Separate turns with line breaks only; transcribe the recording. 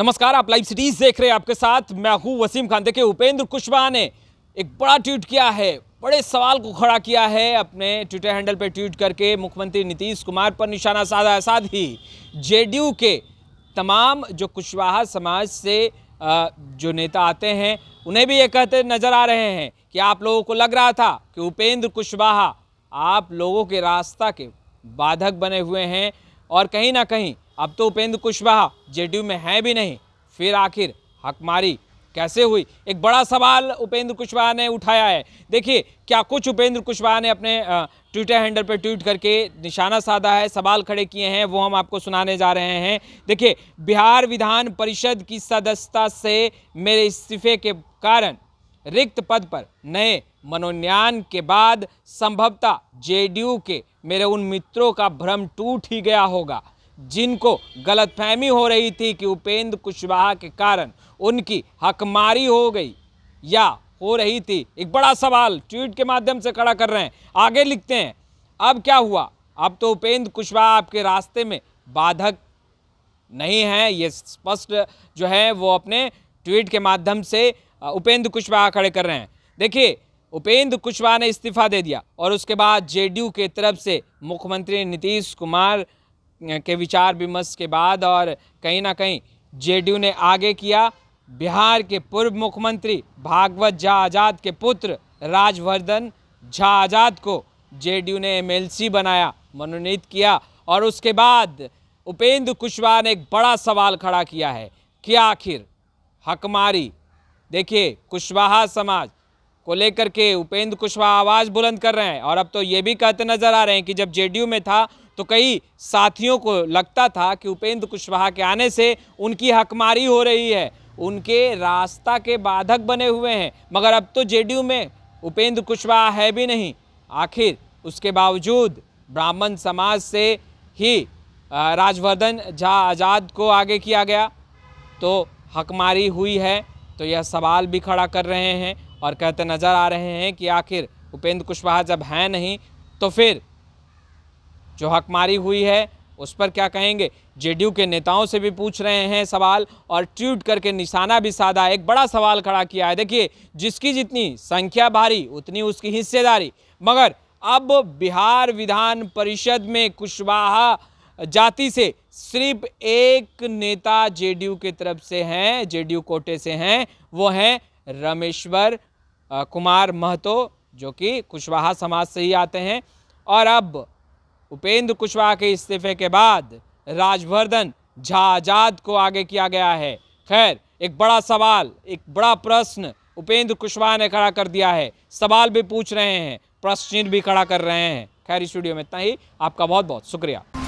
नमस्कार आप live cities देख रहे हैं आपके साथ मैं हूँ वसीम खान देखिए उपेंद्र कुशवाहा ने एक बड़ा ट्वीट किया है बड़े सवाल को खड़ा किया है अपने ट्विटर हैंडल पर ट्वीट करके मुख्यमंत्री नीतीश कुमार पर निशाना साधा साथ ही जेडीयू के तमाम जो कुशवाहा समाज से जो नेता आते हैं उन्हें भी ये कहते नजर आ रहे हैं कि आप लोगों को लग रहा था कि उपेंद्र कुशवाहा आप लोगों के रास्ता के बाधक बने हुए हैं और कहीं ना कहीं अब तो उपेंद्र कुशवाहा जेडीयू में हैं भी नहीं फिर आखिर हकमारी कैसे हुई एक बड़ा सवाल उपेंद्र कुशवाहा ने उठाया है देखिए क्या कुछ उपेंद्र कुशवाहा ने अपने ट्विटर हैंडल पर ट्वीट करके निशाना साधा है सवाल खड़े किए हैं वो हम आपको सुनाने जा रहे हैं देखिए बिहार विधान परिषद की सदस्यता से मेरे इस्तीफे के कारण रिक्त पद पर नए मनोन्यान के बाद संभवतः जेडीयू के मेरे उन मित्रों का भ्रम टूट ही गया होगा जिनको गलतफहमी हो रही थी कि उपेंद्र कुशवाहा के कारण उनकी हकमारी हो गई या हो रही थी एक बड़ा सवाल ट्वीट के माध्यम से खड़ा कर रहे हैं आगे लिखते हैं अब क्या हुआ अब तो उपेंद्र कुशवाहा आपके रास्ते में बाधक नहीं है ये स्पष्ट जो है वो अपने ट्वीट के माध्यम से उपेंद्र कुशवाहा खड़े कर रहे हैं देखिए उपेंद्र कुशवाहा ने इस्तीफा दे दिया और उसके बाद जेडीयू के तरफ से मुख्यमंत्री नीतीश कुमार के विचार विमर्श के बाद और कहीं ना कहीं जेडीयू ने आगे किया बिहार के पूर्व मुख्यमंत्री भागवत झा आज़ाद के पुत्र राजवर्धन झा आज़ाद को जेडीयू ने एमएलसी बनाया मनोनीत किया और उसके बाद उपेंद्र कुशवाहा ने एक बड़ा सवाल खड़ा किया है कि आखिर हकमारी देखिए कुशवाहा समाज को लेकर के उपेंद्र कुशवाहा आवाज़ बुलंद कर रहे हैं और अब तो ये भी कहते नज़र आ रहे हैं कि जब जेडीयू में था तो कई साथियों को लगता था कि उपेंद्र कुशवाहा के आने से उनकी हकमारी हो रही है उनके रास्ता के बाधक बने हुए हैं मगर अब तो जेडीयू में उपेंद्र कुशवाहा है भी नहीं आखिर उसके बावजूद ब्राह्मण समाज से ही राजवर्धन झा आज़ाद को आगे किया गया तो हकमारी हुई है तो यह सवाल भी खड़ा कर रहे हैं और कहते नज़र आ रहे हैं कि आखिर उपेंद्र कुशवाहा जब हैं नहीं तो फिर जो हकमारी हुई है उस पर क्या कहेंगे जेडीयू के नेताओं से भी पूछ रहे हैं सवाल और ट्वीट करके निशाना भी साधा एक बड़ा सवाल खड़ा किया है देखिए जिसकी जितनी संख्या भारी उतनी उसकी हिस्सेदारी मगर अब बिहार विधान परिषद में कुशवाहा जाति से सिर्फ एक नेता जेडीयू के तरफ से हैं जेडीयू कोटे से हैं वो हैं रमेश्वर कुमार महतो जो कि कुशवाहा समाज से ही आते हैं और अब उपेंद्र कुशवाहा के इस्तीफे के बाद राजवर्धन झा आजाद को आगे किया गया है खैर एक बड़ा सवाल एक बड़ा प्रश्न उपेंद्र कुशवाहा ने खड़ा कर दिया है सवाल भी पूछ रहे हैं प्रश्न भी खड़ा कर रहे हैं खैर स्टूडियो में इतना ही आपका बहुत बहुत शुक्रिया